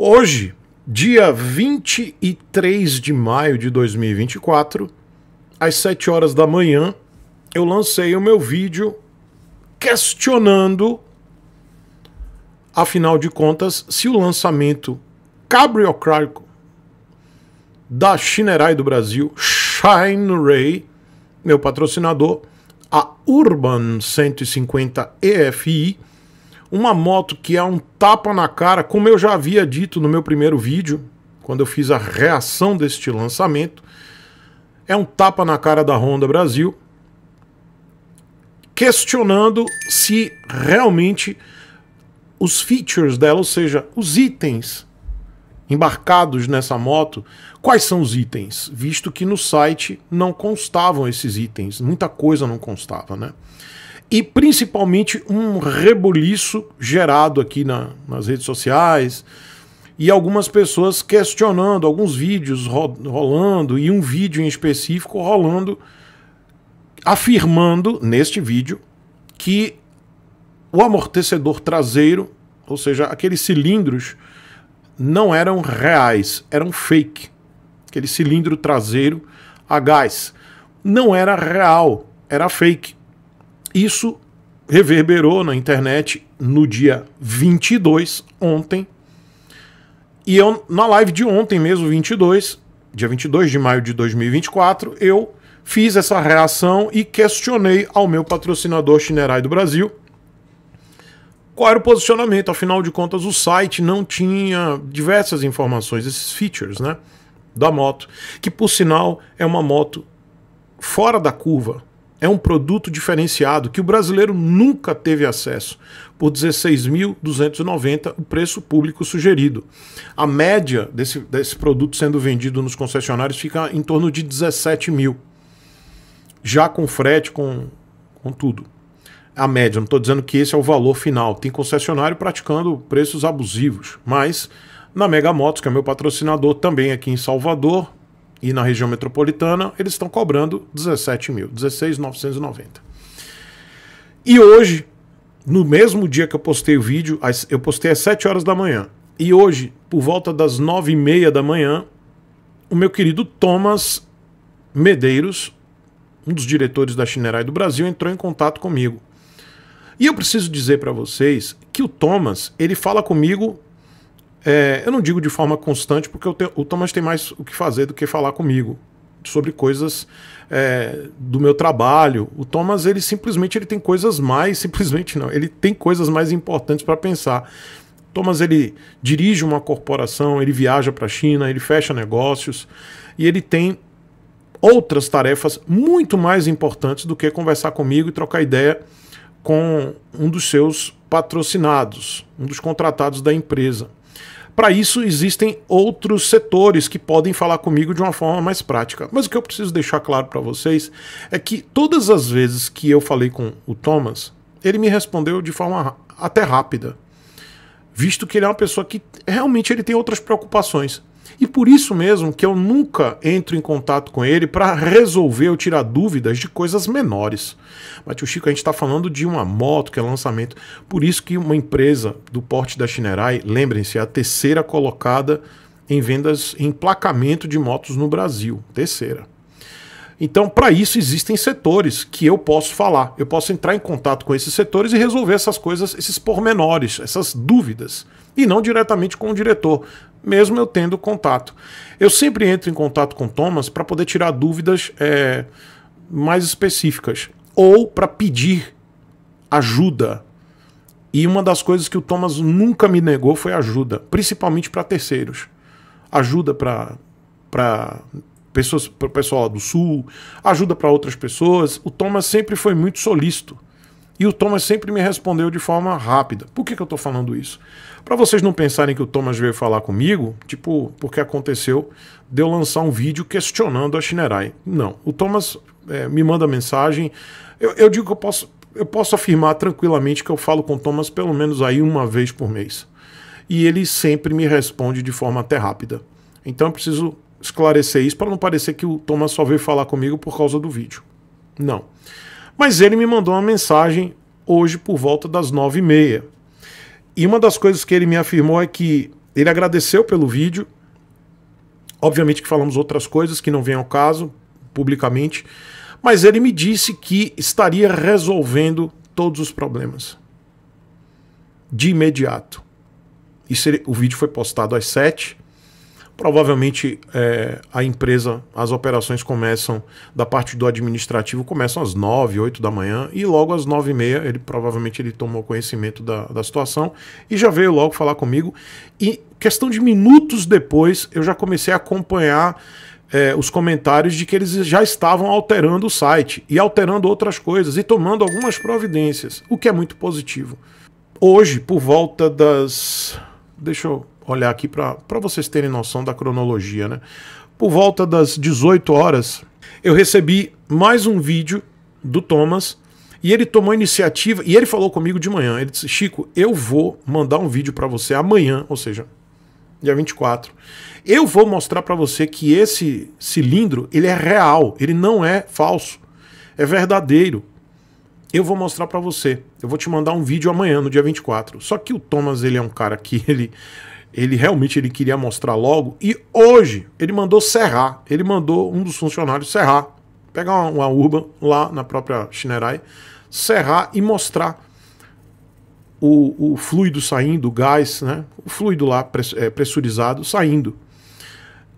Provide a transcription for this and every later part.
Hoje, dia 23 de maio de 2024, às 7 horas da manhã, eu lancei o meu vídeo questionando, afinal de contas, se o lançamento cabriocrático da Shinerai do Brasil, Shine Ray, meu patrocinador, a Urban 150 EFI, uma moto que é um tapa na cara, como eu já havia dito no meu primeiro vídeo, quando eu fiz a reação deste lançamento, é um tapa na cara da Honda Brasil, questionando se realmente os features dela, ou seja, os itens embarcados nessa moto, quais são os itens? Visto que no site não constavam esses itens, muita coisa não constava, né? e principalmente um rebuliço gerado aqui na, nas redes sociais e algumas pessoas questionando, alguns vídeos ro rolando e um vídeo em específico rolando, afirmando neste vídeo que o amortecedor traseiro, ou seja, aqueles cilindros, não eram reais, eram fake. Aquele cilindro traseiro a gás não era real, era fake. Isso reverberou na internet no dia 22, ontem. E eu, na live de ontem mesmo, 22, dia 22 de maio de 2024, eu fiz essa reação e questionei ao meu patrocinador Chinerai do Brasil qual era o posicionamento. Afinal de contas, o site não tinha diversas informações, esses features, né? Da moto. Que, por sinal, é uma moto fora da curva é um produto diferenciado que o brasileiro nunca teve acesso. Por 16.290 o preço público sugerido. A média desse, desse produto sendo vendido nos concessionários fica em torno de 17 mil. Já com frete, com, com tudo. A média, não estou dizendo que esse é o valor final. Tem concessionário praticando preços abusivos, mas na Mega Motos, que é meu patrocinador também aqui em Salvador, e na região metropolitana, eles estão cobrando 17 mil, 16,990. E hoje, no mesmo dia que eu postei o vídeo, eu postei às 7 horas da manhã. E hoje, por volta das 9 e meia da manhã, o meu querido Thomas Medeiros, um dos diretores da Chinerai do Brasil, entrou em contato comigo. E eu preciso dizer para vocês que o Thomas, ele fala comigo é, eu não digo de forma constante, porque te, o Thomas tem mais o que fazer do que falar comigo sobre coisas é, do meu trabalho. O Thomas, ele simplesmente ele tem coisas mais, simplesmente não, ele tem coisas mais importantes para pensar. Thomas, ele dirige uma corporação, ele viaja para a China, ele fecha negócios e ele tem outras tarefas muito mais importantes do que conversar comigo e trocar ideia com um dos seus patrocinados, um dos contratados da empresa. Para isso, existem outros setores que podem falar comigo de uma forma mais prática. Mas o que eu preciso deixar claro para vocês é que todas as vezes que eu falei com o Thomas, ele me respondeu de forma até rápida, visto que ele é uma pessoa que realmente ele tem outras preocupações. E por isso mesmo que eu nunca entro em contato com ele para resolver ou tirar dúvidas de coisas menores. Mas, tio Chico, a gente está falando de uma moto que é lançamento. Por isso que uma empresa do porte da Shinerai, lembrem-se, é a terceira colocada em vendas em placamento de motos no Brasil. Terceira. Então, para isso, existem setores que eu posso falar. Eu posso entrar em contato com esses setores e resolver essas coisas, esses pormenores, essas dúvidas. E não diretamente com o diretor mesmo eu tendo contato. Eu sempre entro em contato com Thomas para poder tirar dúvidas é, mais específicas ou para pedir ajuda. E uma das coisas que o Thomas nunca me negou foi ajuda, principalmente para terceiros. Ajuda para pessoas, para o pessoal do Sul, ajuda para outras pessoas. O Thomas sempre foi muito solícito. E o Thomas sempre me respondeu de forma rápida. Por que, que eu estou falando isso? Para vocês não pensarem que o Thomas veio falar comigo, tipo, porque aconteceu de eu lançar um vídeo questionando a Shinerai. Não. O Thomas é, me manda mensagem. Eu, eu, digo que eu posso, eu posso afirmar tranquilamente que eu falo com o Thomas pelo menos aí uma vez por mês. E ele sempre me responde de forma até rápida. Então eu preciso esclarecer isso para não parecer que o Thomas só veio falar comigo por causa do vídeo. Não. Mas ele me mandou uma mensagem hoje por volta das nove e meia. E uma das coisas que ele me afirmou é que ele agradeceu pelo vídeo. Obviamente que falamos outras coisas que não vêm ao caso publicamente, mas ele me disse que estaria resolvendo todos os problemas de imediato. Isso, o vídeo foi postado às sete Provavelmente é, a empresa, as operações começam da parte do administrativo, começam às 9, 8 da manhã e logo às 9 e meia ele provavelmente ele tomou conhecimento da, da situação e já veio logo falar comigo. E questão de minutos depois eu já comecei a acompanhar é, os comentários de que eles já estavam alterando o site e alterando outras coisas e tomando algumas providências, o que é muito positivo. Hoje, por volta das. Deixa eu olhar aqui para vocês terem noção da cronologia, né? Por volta das 18 horas, eu recebi mais um vídeo do Thomas e ele tomou iniciativa e ele falou comigo de manhã. Ele disse: Chico, eu vou mandar um vídeo para você amanhã, ou seja, dia 24. Eu vou mostrar para você que esse cilindro ele é real, ele não é falso, é verdadeiro. Eu vou mostrar para você. Eu vou te mandar um vídeo amanhã, no dia 24. Só que o Thomas, ele é um cara que ele ele realmente ele queria mostrar logo e hoje ele mandou serrar, ele mandou um dos funcionários serrar, pegar uma, uma urba lá na própria Chinerai serrar e mostrar o, o fluido saindo, o gás, né? O fluido lá é, pressurizado saindo.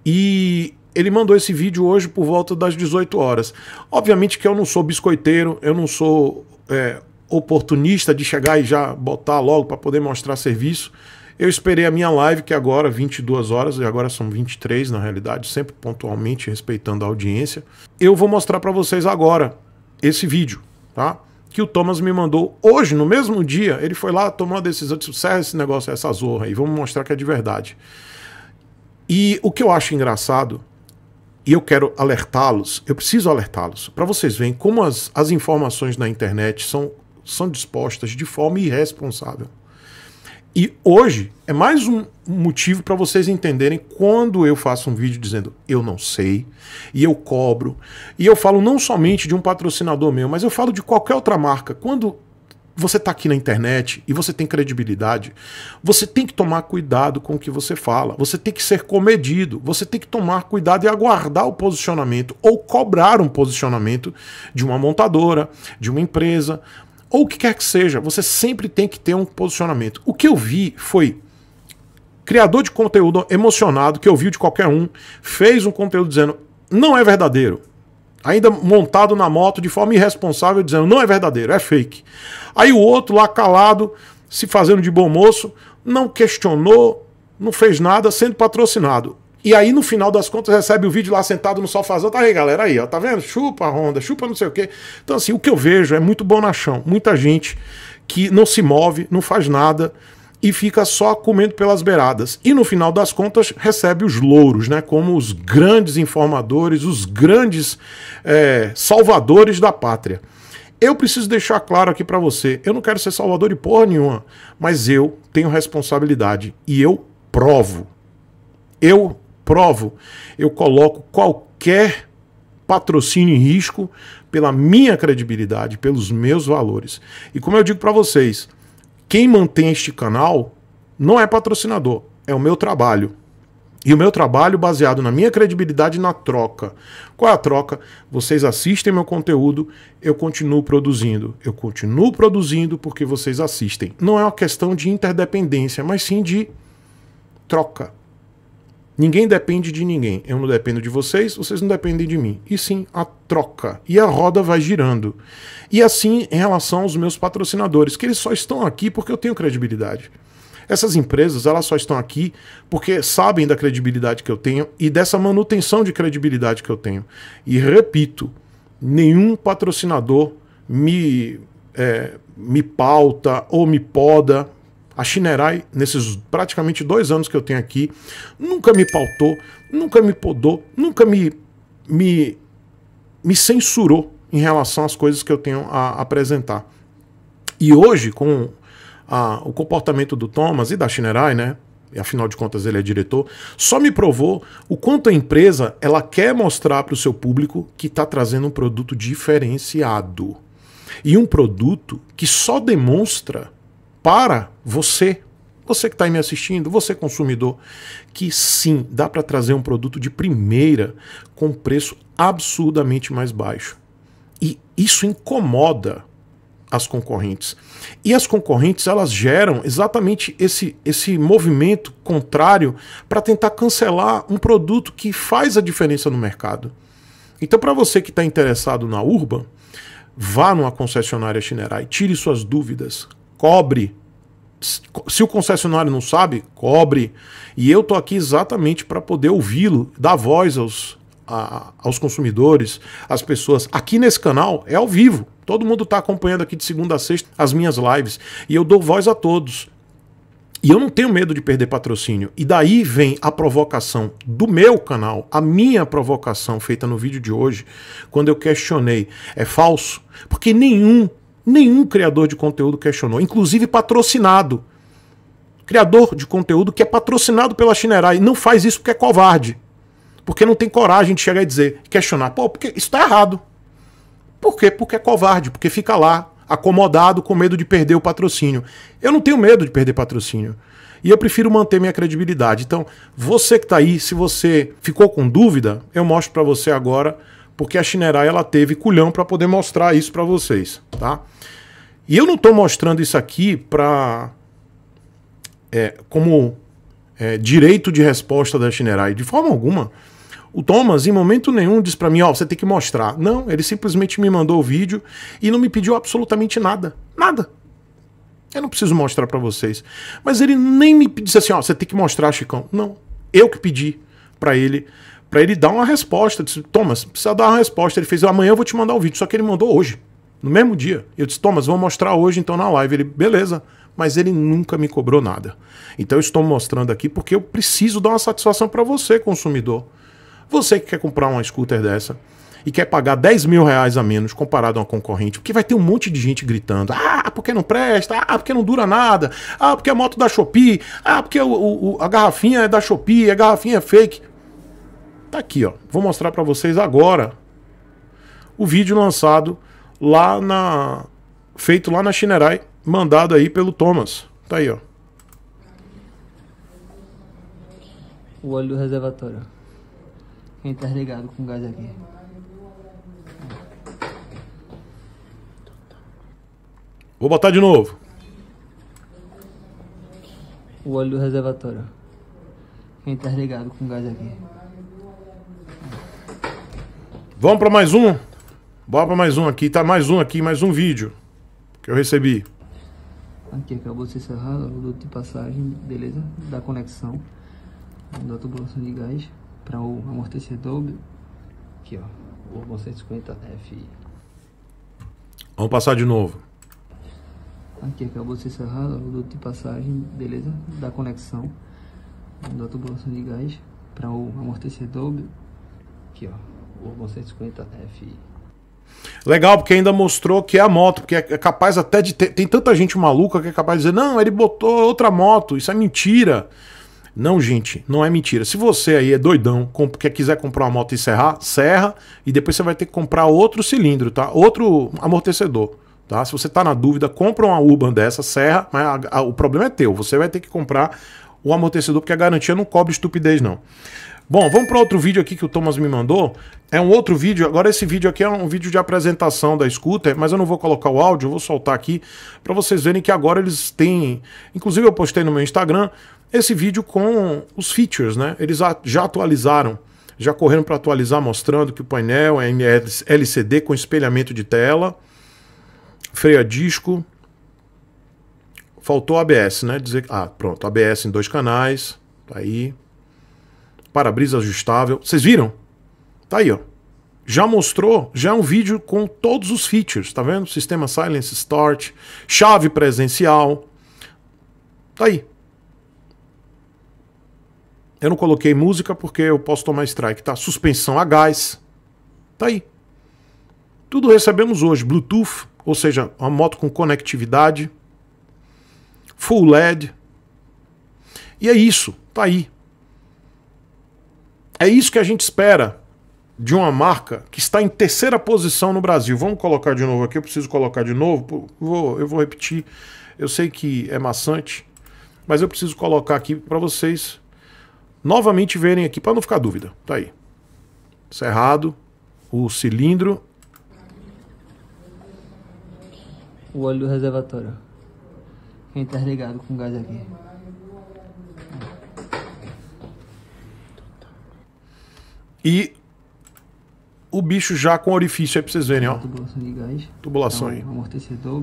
E ele mandou esse vídeo hoje por volta das 18 horas. Obviamente que eu não sou biscoiteiro, eu não sou é, oportunista de chegar e já botar logo para poder mostrar serviço. Eu esperei a minha live, que agora 22 horas, e agora são 23 na realidade, sempre pontualmente respeitando a audiência. Eu vou mostrar para vocês agora esse vídeo, tá? Que o Thomas me mandou hoje, no mesmo dia, ele foi lá, tomou a decisão, de serve esse negócio, essa zorra aí, vamos mostrar que é de verdade. E o que eu acho engraçado, e eu quero alertá-los, eu preciso alertá-los, para vocês verem como as, as informações na internet são, são dispostas de forma irresponsável. E hoje é mais um motivo para vocês entenderem quando eu faço um vídeo dizendo eu não sei, e eu cobro, e eu falo não somente de um patrocinador meu, mas eu falo de qualquer outra marca. Quando você está aqui na internet e você tem credibilidade, você tem que tomar cuidado com o que você fala, você tem que ser comedido, você tem que tomar cuidado e aguardar o posicionamento ou cobrar um posicionamento de uma montadora, de uma empresa, ou o que quer que seja, você sempre tem que ter um posicionamento. O que eu vi foi criador de conteúdo emocionado que ouviu de qualquer um, fez um conteúdo dizendo não é verdadeiro. Ainda montado na moto de forma irresponsável, dizendo não é verdadeiro, é fake. Aí o outro lá calado, se fazendo de bom moço, não questionou, não fez nada, sendo patrocinado. E aí, no final das contas, recebe o vídeo lá sentado no sofazão. Tá aí, galera, aí, ó, tá vendo? Chupa a Honda, chupa não sei o quê. Então, assim, o que eu vejo é muito bom na chão. Muita gente que não se move, não faz nada e fica só comendo pelas beiradas. E no final das contas, recebe os louros, né? Como os grandes informadores, os grandes é, salvadores da pátria. Eu preciso deixar claro aqui para você: eu não quero ser salvador de porra nenhuma, mas eu tenho responsabilidade e eu provo. Eu provo eu coloco qualquer patrocínio em risco pela minha credibilidade, pelos meus valores. E como eu digo para vocês, quem mantém este canal não é patrocinador, é o meu trabalho. E o meu trabalho baseado na minha credibilidade na troca. Qual é a troca? Vocês assistem meu conteúdo, eu continuo produzindo. Eu continuo produzindo porque vocês assistem. Não é uma questão de interdependência, mas sim de troca. Ninguém depende de ninguém. Eu não dependo de vocês, vocês não dependem de mim. E sim, a troca. E a roda vai girando. E assim em relação aos meus patrocinadores, que eles só estão aqui porque eu tenho credibilidade. Essas empresas, elas só estão aqui porque sabem da credibilidade que eu tenho e dessa manutenção de credibilidade que eu tenho. E repito, nenhum patrocinador me, é, me pauta ou me poda a Shinerai, nesses praticamente dois anos que eu tenho aqui, nunca me pautou, nunca me podou, nunca me, me, me censurou em relação às coisas que eu tenho a apresentar. E hoje, com a, o comportamento do Thomas e da Shinerai, né? E afinal de contas ele é diretor, só me provou o quanto a empresa ela quer mostrar para o seu público que está trazendo um produto diferenciado. E um produto que só demonstra para você, você que está me assistindo, você consumidor, que sim, dá para trazer um produto de primeira com preço absurdamente mais baixo. E isso incomoda as concorrentes. E as concorrentes elas geram exatamente esse, esse movimento contrário para tentar cancelar um produto que faz a diferença no mercado. Então, para você que está interessado na Urban, vá numa concessionária Shinerai, tire suas dúvidas, cobre. Se o concessionário não sabe, cobre. E eu tô aqui exatamente para poder ouvi-lo, dar voz aos, a, aos consumidores, às pessoas. Aqui nesse canal é ao vivo. Todo mundo está acompanhando aqui de segunda a sexta as minhas lives. E eu dou voz a todos. E eu não tenho medo de perder patrocínio. E daí vem a provocação do meu canal, a minha provocação feita no vídeo de hoje, quando eu questionei: é falso? Porque nenhum Nenhum criador de conteúdo questionou, inclusive patrocinado. Criador de conteúdo que é patrocinado pela Shinerai não faz isso porque é covarde. Porque não tem coragem de chegar e dizer, questionar, pô, porque isso tá errado. Por quê? Porque é covarde, porque fica lá acomodado com medo de perder o patrocínio. Eu não tenho medo de perder patrocínio. E eu prefiro manter minha credibilidade. Então, você que está aí, se você ficou com dúvida, eu mostro para você agora, porque a Shinerai ela teve culhão para poder mostrar isso para vocês, tá? E eu não estou mostrando isso aqui para é, como é, direito de resposta da Shinerai. De forma alguma. O Thomas, em momento nenhum, disse para mim: Ó, oh, você tem que mostrar. Não, ele simplesmente me mandou o vídeo e não me pediu absolutamente nada. Nada. Eu não preciso mostrar para vocês. Mas ele nem me disse assim: Ó, oh, você tem que mostrar, Chicão. Não. Eu que pedi para ele. Para ele dar uma resposta. disse, Thomas, precisa dar uma resposta. Ele fez: amanhã eu vou te mandar o vídeo. Só que ele mandou hoje. No mesmo dia. Eu disse, Thomas, vou mostrar hoje então na live. Ele, beleza. Mas ele nunca me cobrou nada. Então eu estou mostrando aqui porque eu preciso dar uma satisfação para você, consumidor. Você que quer comprar uma scooter dessa e quer pagar 10 mil reais a menos comparado a uma concorrente, porque vai ter um monte de gente gritando: ah, porque não presta, ah, porque não dura nada, ah, porque a moto da Shopee, ah, porque o, o, a garrafinha é da Shopee, a garrafinha é fake. Tá aqui, ó. Vou mostrar para vocês agora o vídeo lançado lá na feito lá na Shinerai, mandado aí pelo Thomas. Tá aí, ó. O óleo do reservatório. Quem tá ligado com gás aqui. Vou botar de novo. O óleo do reservatório. Quem tá ligado com gás aqui. Vamos para mais um? Bora pra mais um aqui. Tá mais um aqui, mais um vídeo que eu recebi. Aqui acabou de ser cerrado o duto de passagem, beleza? Da conexão da tubulação de gás para o amortecedor. Aqui, ó. o 150 f Vamos passar de novo. Aqui acabou de ser cerrado o duto de passagem, beleza? Da conexão da tubulação de gás para o amortecedor. Aqui, ó. o 150 f Legal, porque ainda mostrou que é a moto, porque é capaz até de ter. Tem tanta gente maluca que é capaz de dizer, não, ele botou outra moto, isso é mentira. Não, gente, não é mentira. Se você aí é doidão, quer quiser comprar uma moto e serrar, serra, e depois você vai ter que comprar outro cilindro, tá? Outro amortecedor. Tá? Se você está na dúvida, compra uma Urban dessa, serra, mas a, a, o problema é teu. Você vai ter que comprar o amortecedor, porque a garantia não cobre estupidez, não. Bom, vamos para outro vídeo aqui que o Thomas me mandou. É um outro vídeo, agora esse vídeo aqui é um vídeo de apresentação da scooter, mas eu não vou colocar o áudio, eu vou soltar aqui para vocês verem que agora eles têm... Inclusive eu postei no meu Instagram esse vídeo com os features, né? Eles já atualizaram, já correram para atualizar mostrando que o painel é LCD com espelhamento de tela, freio a disco, Faltou ABS, né? Dizer, ah, pronto, ABS em dois canais, tá aí. Para-brisa ajustável. Vocês viram? Tá aí, ó. Já mostrou, já é um vídeo com todos os features, tá vendo? Sistema Silence Start, chave presencial. Tá aí. Eu não coloquei música porque eu posso tomar strike, tá? Suspensão a gás. Tá aí. Tudo recebemos hoje. Bluetooth, ou seja, uma moto com conectividade full LED. E é isso, tá aí. É isso que a gente espera de uma marca que está em terceira posição no Brasil. Vamos colocar de novo aqui, eu preciso colocar de novo, vou, eu vou repetir. Eu sei que é maçante, mas eu preciso colocar aqui para vocês novamente verem aqui para não ficar dúvida. Tá aí. Cerrado o cilindro. O óleo do reservatório. Quem tá ligado com o gás aqui. E o bicho já com orifício aí pra vocês verem, ó. Tubulação de gás. Tubulação então, aí. Tá, amortecedor.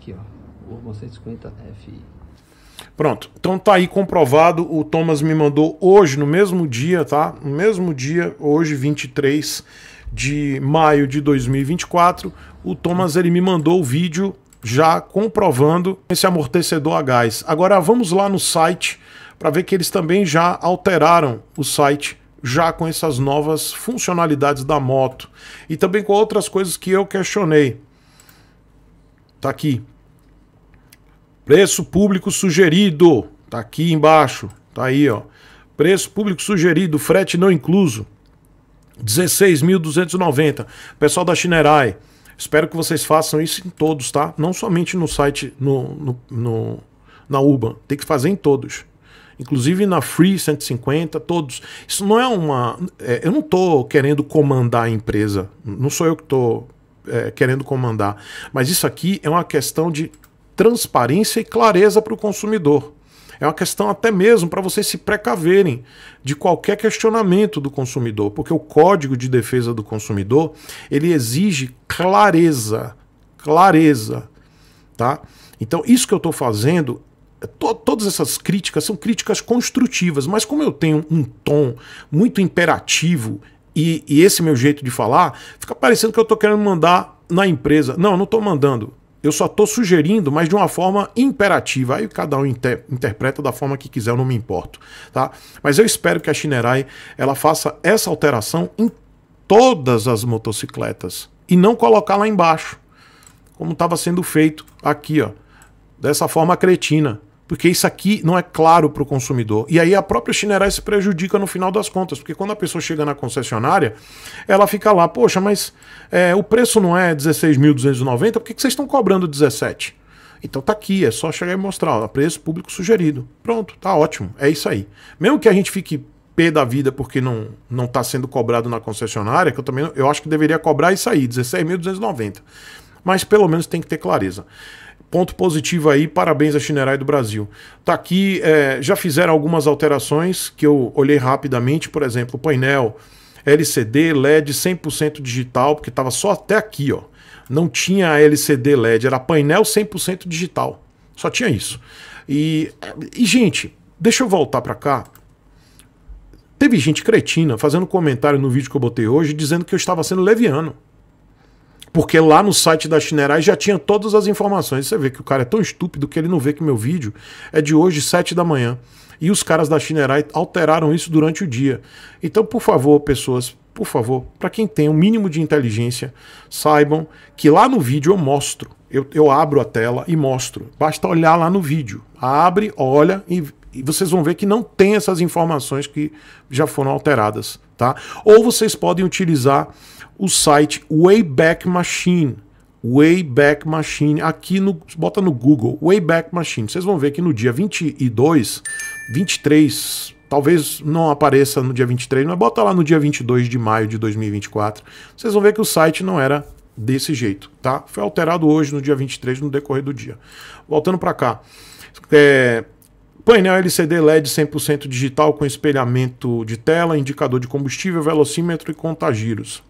Aqui, ó. O 150 FI. Pronto. Então tá aí comprovado. O Thomas me mandou hoje, no mesmo dia, tá? No mesmo dia, hoje, 23 de maio de 2024. O Thomas ele me mandou o vídeo já comprovando esse amortecedor a gás. Agora vamos lá no site para ver que eles também já alteraram o site já com essas novas funcionalidades da moto e também com outras coisas que eu questionei. Tá aqui. Preço público sugerido, tá aqui embaixo, tá aí, ó. Preço público sugerido, frete não incluso. 16.290. Pessoal da Chinerai, Espero que vocês façam isso em todos, tá? Não somente no site, no, no, no na Urban. Tem que fazer em todos. Inclusive na Free 150, todos. Isso não é uma. É, eu não estou querendo comandar a empresa. Não sou eu que estou é, querendo comandar. Mas isso aqui é uma questão de transparência e clareza para o consumidor. É uma questão até mesmo para vocês se precaverem de qualquer questionamento do consumidor, porque o Código de Defesa do Consumidor, ele exige clareza, clareza, tá? Então, isso que eu estou fazendo é todas essas críticas são críticas construtivas, mas como eu tenho um tom muito imperativo e, e esse é meu jeito de falar, fica parecendo que eu estou querendo mandar na empresa. Não, eu não estou mandando. Eu só estou sugerindo, mas de uma forma imperativa. Aí cada um inter interpreta da forma que quiser, eu não me importo. Tá? Mas eu espero que a Shinerai ela faça essa alteração em todas as motocicletas e não colocar lá embaixo, como estava sendo feito aqui, ó, dessa forma cretina porque isso aqui não é claro para o consumidor. E aí a própria Chinerai se prejudica no final das contas, porque quando a pessoa chega na concessionária, ela fica lá, poxa, mas é, o preço não é 16.290, por que, que vocês estão cobrando 17? Então tá aqui, é só chegar e mostrar, ó, preço público sugerido. Pronto, tá ótimo, é isso aí. Mesmo que a gente fique pé da vida porque não não tá sendo cobrado na concessionária, que eu também eu acho que deveria cobrar isso aí, 16.290. Mas pelo menos tem que ter clareza ponto positivo aí, parabéns a Chinerai do Brasil. Tá aqui, é, já fizeram algumas alterações que eu olhei rapidamente, por exemplo, painel LCD, LED 100% digital, porque estava só até aqui, ó. Não tinha LCD LED, era painel 100% digital. Só tinha isso. E, e gente, deixa eu voltar para cá. Teve gente cretina fazendo comentário no vídeo que eu botei hoje dizendo que eu estava sendo leviano. Porque lá no site da Chinerais já tinha todas as informações. Você vê que o cara é tão estúpido que ele não vê que meu vídeo é de hoje, 7 da manhã. E os caras da Chinerai alteraram isso durante o dia. Então, por favor, pessoas, por favor, para quem tem um mínimo de inteligência, saibam que lá no vídeo eu mostro. Eu, eu abro a tela e mostro. Basta olhar lá no vídeo. Abre, olha e, e vocês vão ver que não tem essas informações que já foram alteradas tá? Ou vocês podem utilizar o site Wayback Machine. Wayback Machine, aqui no. Bota no Google, Wayback Machine. Vocês vão ver que no dia 22, 23, talvez não apareça no dia 23, mas bota lá no dia 22 de maio de 2024. Vocês vão ver que o site não era desse jeito, tá? Foi alterado hoje, no dia 23, no decorrer do dia. Voltando para cá. É, Painel LCD LED 100% digital com espelhamento de tela, indicador de combustível, velocímetro e contagiros.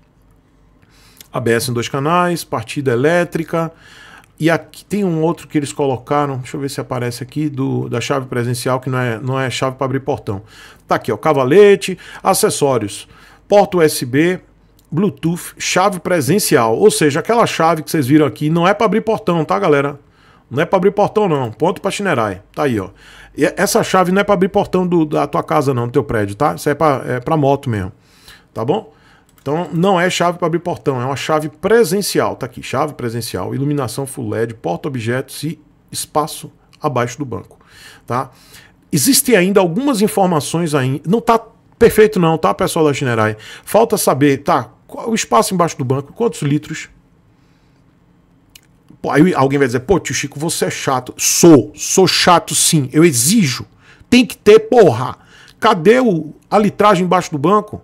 ABS em dois canais, partida elétrica. E aqui tem um outro que eles colocaram, deixa eu ver se aparece aqui, do, da chave presencial, que não é, não é chave para abrir portão. Tá aqui, ó, cavalete, acessórios, porta USB, Bluetooth, chave presencial. Ou seja, aquela chave que vocês viram aqui não é para abrir portão, tá, galera? Não é para abrir portão, não. Ponto para Chinerai. Tá aí, ó. E essa chave não é para abrir portão do, da tua casa, não, do teu prédio, tá? Isso é para é moto mesmo. Tá bom? Então, não é chave para abrir portão, é uma chave presencial. Tá aqui, chave presencial, iluminação full LED, porta-objetos e espaço abaixo do banco, tá? Existem ainda algumas informações ainda, não tá perfeito não, tá, pessoal da Chinerai? Falta saber, tá, qual o espaço embaixo do banco, quantos litros, Aí alguém vai dizer, pô, tio Chico, você é chato. Sou, sou chato sim, eu exijo. Tem que ter, porra. Cadê o, a litragem embaixo do banco?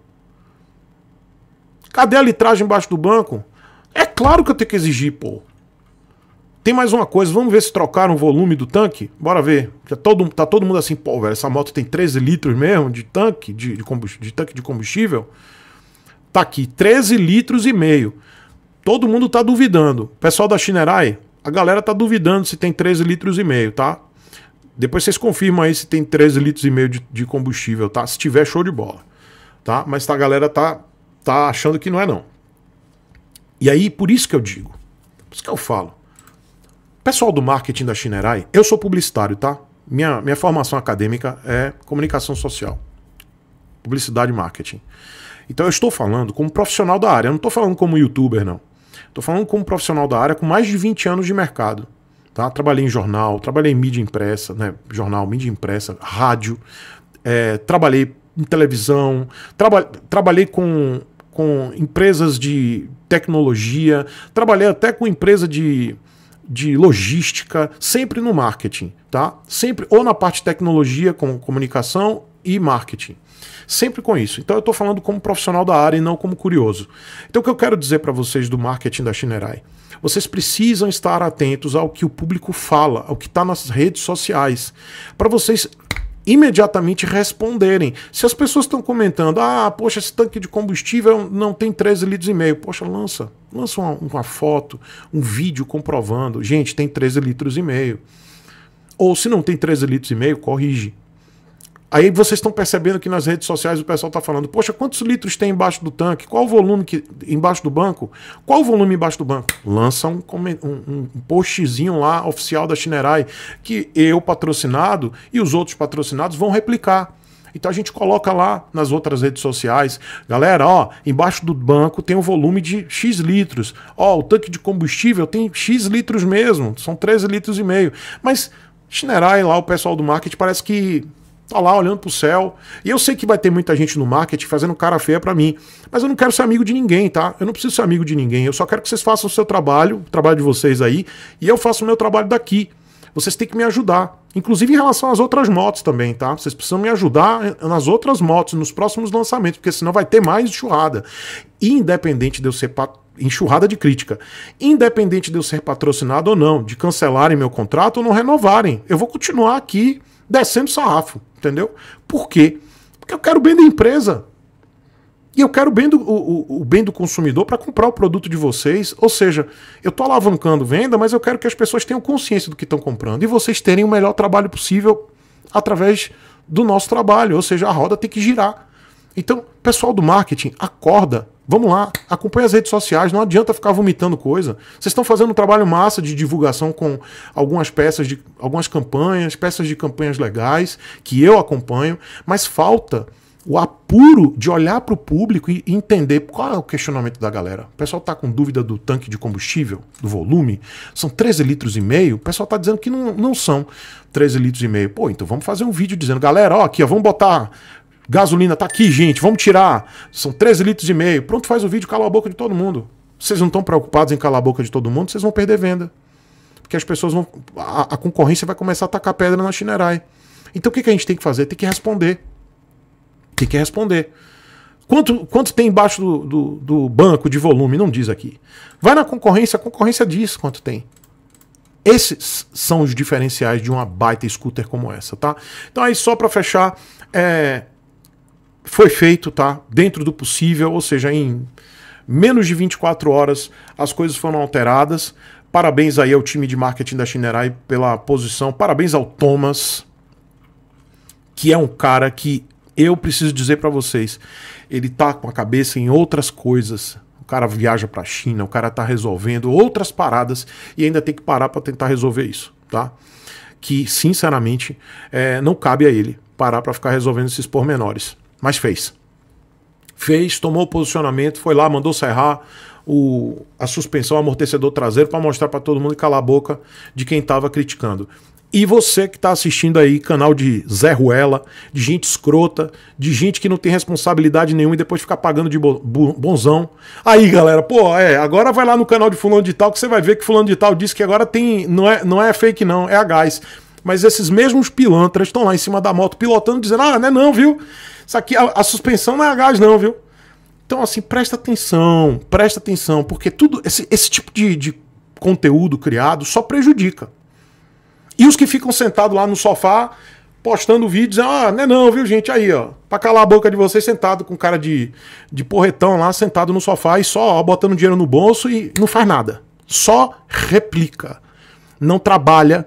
Cadê a litragem embaixo do banco? É claro que eu tenho que exigir, pô. Tem mais uma coisa, vamos ver se trocaram o volume do tanque? Bora ver. Já tá todo, tá todo mundo assim, pô, velho, essa moto tem 13 litros mesmo de tanque de, de, de tanque de combustível? Tá aqui, 13 litros e meio todo mundo tá duvidando. pessoal da Shinerai, a galera tá duvidando se tem 13 litros e meio, tá? Depois vocês confirmam aí se tem 13 litros e meio de, de combustível, tá? Se tiver, show de bola, tá? Mas tá, a galera tá, tá achando que não é, não. E aí, por isso que eu digo, por isso que eu falo. Pessoal do marketing da Shinerai, eu sou publicitário, tá? Minha, minha formação acadêmica é comunicação social, publicidade e marketing. Então eu estou falando como profissional da área, eu não estou falando como youtuber, não. Estou falando como profissional da área com mais de 20 anos de mercado. Tá? Trabalhei em jornal, trabalhei em mídia impressa, né? jornal, mídia impressa, rádio, é, trabalhei em televisão, traba trabalhei com, com empresas de tecnologia, trabalhei até com empresa de, de logística, sempre no marketing, tá? Sempre ou na parte de tecnologia, com comunicação e marketing. Sempre com isso. Então eu estou falando como profissional da área e não como curioso. Então o que eu quero dizer para vocês do marketing da Shinerai? Vocês precisam estar atentos ao que o público fala, ao que está nas redes sociais, para vocês imediatamente responderem. Se as pessoas estão comentando, ah, poxa, esse tanque de combustível não tem 13 litros e meio, poxa, lança, lança uma, uma foto, um vídeo comprovando, gente, tem 13 litros e meio. Ou se não tem 13 litros e meio, corrige. Aí vocês estão percebendo que nas redes sociais o pessoal está falando: poxa, quantos litros tem embaixo do tanque? Qual o volume que, embaixo do banco? Qual o volume embaixo do banco? Lança um, um, um postzinho lá oficial da Chinerai que eu patrocinado e os outros patrocinados vão replicar. Então a gente coloca lá nas outras redes sociais, galera, ó, embaixo do banco tem um volume de X litros. Ó, o tanque de combustível tem X litros mesmo, são 13 litros e meio. Mas Chinerai lá, o pessoal do marketing parece que tá lá olhando pro céu. E eu sei que vai ter muita gente no marketing fazendo cara feia para mim, mas eu não quero ser amigo de ninguém, tá? Eu não preciso ser amigo de ninguém. Eu só quero que vocês façam o seu trabalho, o trabalho de vocês aí, e eu faço o meu trabalho daqui. Vocês têm que me ajudar, inclusive em relação às outras motos também, tá? Vocês precisam me ajudar nas outras motos, nos próximos lançamentos, porque senão vai ter mais enxurrada. Independente de eu ser enxurrada de crítica. Independente de eu ser patrocinado ou não, de cancelarem meu contrato ou não renovarem, eu vou continuar aqui descendo sarrafo, entendeu? Por quê? Porque eu quero bem da empresa. E eu quero bem do, o, o bem do consumidor para comprar o produto de vocês. Ou seja, eu estou alavancando venda, mas eu quero que as pessoas tenham consciência do que estão comprando e vocês terem o melhor trabalho possível através do nosso trabalho. Ou seja, a roda tem que girar. Então, pessoal do marketing, acorda Vamos lá, acompanhe as redes sociais, não adianta ficar vomitando coisa. Vocês estão fazendo um trabalho massa de divulgação com algumas peças de algumas campanhas, peças de campanhas legais que eu acompanho, mas falta o apuro de olhar para o público e entender qual é o questionamento da galera. O pessoal está com dúvida do tanque de combustível, do volume, são 13 litros e meio, o pessoal está dizendo que não, não são 13 litros e meio. Pô, então vamos fazer um vídeo dizendo, galera, ó, aqui, ó, vamos botar Gasolina tá aqui, gente, vamos tirar. São 13 litros e meio. Pronto, faz o vídeo, cala a boca de todo mundo. Vocês não estão preocupados em calar a boca de todo mundo, vocês vão perder venda. Porque as pessoas vão. A, a concorrência vai começar a tacar pedra na Chinerai. Então o que, que a gente tem que fazer? Tem que responder. Tem que responder. Quanto, quanto tem embaixo do, do, do banco de volume? Não diz aqui. Vai na concorrência, a concorrência diz quanto tem. Esses são os diferenciais de uma baita scooter como essa, tá? Então aí só para fechar, é, foi feito, tá? Dentro do possível, ou seja, em menos de 24 horas as coisas foram alteradas. Parabéns aí ao time de marketing da Shinerai pela posição. Parabéns ao Thomas, que é um cara que eu preciso dizer para vocês, ele tá com a cabeça em outras coisas. O cara viaja para a China, o cara tá resolvendo outras paradas e ainda tem que parar para tentar resolver isso, tá? Que sinceramente é, não cabe a ele parar para ficar resolvendo esses pormenores mas fez. Fez, tomou posicionamento, foi lá, mandou serrar o, a suspensão, o amortecedor traseiro para mostrar para todo mundo e calar a boca de quem estava criticando. E você que está assistindo aí, canal de Zé Ruela, de gente escrota, de gente que não tem responsabilidade nenhuma e depois fica pagando de bonzão. Aí, galera, pô, é, agora vai lá no canal de fulano de tal que você vai ver que fulano de tal disse que agora tem, não é, não é fake não, é a gás. Mas esses mesmos pilantras estão lá em cima da moto pilotando dizendo: "Ah, não é não, viu? Isso aqui, a, a suspensão não é a gás, não, viu? Então, assim, presta atenção, presta atenção, porque tudo esse, esse tipo de, de conteúdo criado só prejudica. E os que ficam sentados lá no sofá, postando vídeos, é, ah, não é não, viu, gente? Aí, ó, pra calar a boca de vocês, sentado com cara de, de porretão lá, sentado no sofá e só ó, botando dinheiro no bolso e não faz nada. Só replica. Não trabalha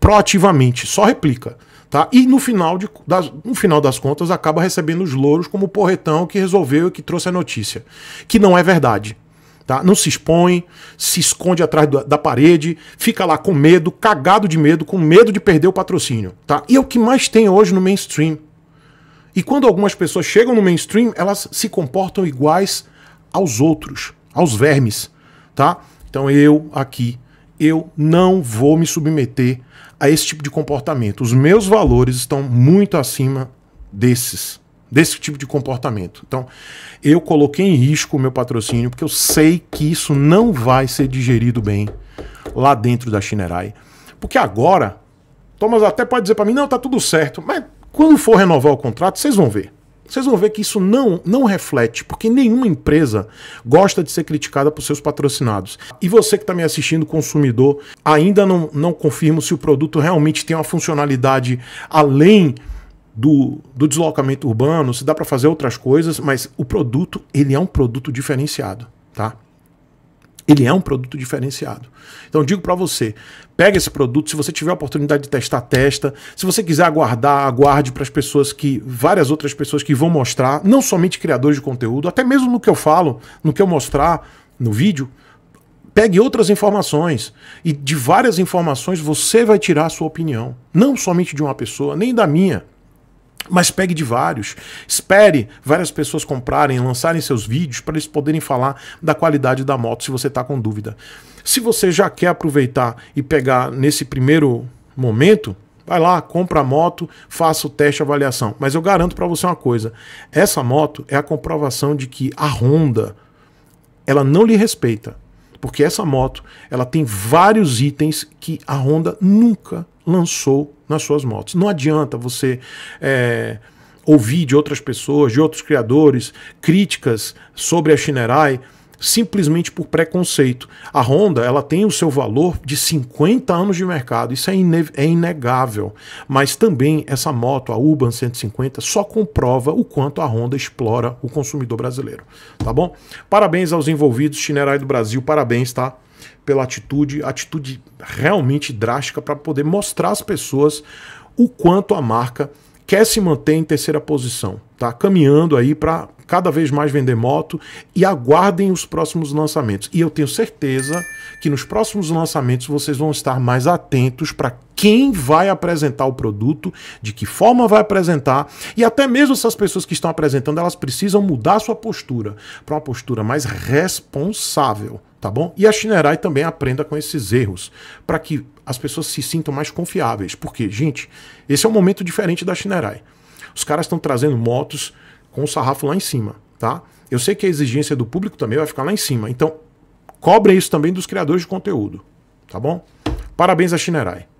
proativamente, só replica. Tá? E no final, de, das, no final das contas acaba recebendo os louros como o porretão que resolveu e que trouxe a notícia. Que não é verdade. Tá? Não se expõe, se esconde atrás da, da, parede, fica lá com medo, cagado de medo, com medo de perder o patrocínio, tá? E é o que mais tem hoje no mainstream. E quando algumas pessoas chegam no mainstream, elas se comportam iguais aos outros, aos vermes, tá? Então eu aqui, eu não vou me submeter a esse tipo de comportamento. Os meus valores estão muito acima desses, desse tipo de comportamento. Então, eu coloquei em risco o meu patrocínio porque eu sei que isso não vai ser digerido bem lá dentro da Shinerai. Porque agora, Thomas até pode dizer para mim, não, tá tudo certo, mas quando for renovar o contrato, vocês vão ver. Vocês vão ver que isso não, não reflete, porque nenhuma empresa gosta de ser criticada por seus patrocinados. E você que está me assistindo, consumidor, ainda não, não confirmo se o produto realmente tem uma funcionalidade além do, do deslocamento urbano, se dá para fazer outras coisas, mas o produto, ele é um produto diferenciado, tá? Ele é um produto diferenciado. Então digo para você, pega esse produto, se você tiver a oportunidade de testar, testa. Se você quiser aguardar, aguarde para as pessoas que várias outras pessoas que vão mostrar, não somente criadores de conteúdo, até mesmo no que eu falo, no que eu mostrar no vídeo, pegue outras informações e de várias informações você vai tirar a sua opinião, não somente de uma pessoa, nem da minha. Mas pegue de vários. Espere várias pessoas comprarem, lançarem seus vídeos para eles poderem falar da qualidade da moto se você está com dúvida. Se você já quer aproveitar e pegar nesse primeiro momento, vai lá, compra a moto, faça o teste avaliação. Mas eu garanto para você uma coisa: essa moto é a comprovação de que a Honda ela não lhe respeita. Porque essa moto ela tem vários itens que a Honda nunca lançou nas suas motos. Não adianta você é, ouvir de outras pessoas, de outros criadores, críticas sobre a Shinerai simplesmente por preconceito. A Honda ela tem o seu valor de 50 anos de mercado, isso é, é inegável. Mas também essa moto, a Urban 150, só comprova o quanto a Honda explora o consumidor brasileiro. Tá bom? Parabéns aos envolvidos, Shinerai do Brasil, parabéns, tá? pela atitude, atitude realmente drástica para poder mostrar às pessoas o quanto a marca quer se manter em terceira posição, tá? Caminhando aí para cada vez mais vender moto e aguardem os próximos lançamentos. E eu tenho certeza que nos próximos lançamentos vocês vão estar mais atentos para quem vai apresentar o produto, de que forma vai apresentar, e até mesmo essas pessoas que estão apresentando, elas precisam mudar sua postura para uma postura mais responsável tá bom? E a Shinerai também aprenda com esses erros, para que as pessoas se sintam mais confiáveis. Porque, gente, esse é um momento diferente da Shinerai. Os caras estão trazendo motos com o sarrafo lá em cima, tá? Eu sei que a exigência do público também vai ficar lá em cima. Então, cobrem isso também dos criadores de conteúdo, tá bom? Parabéns à Shinerai.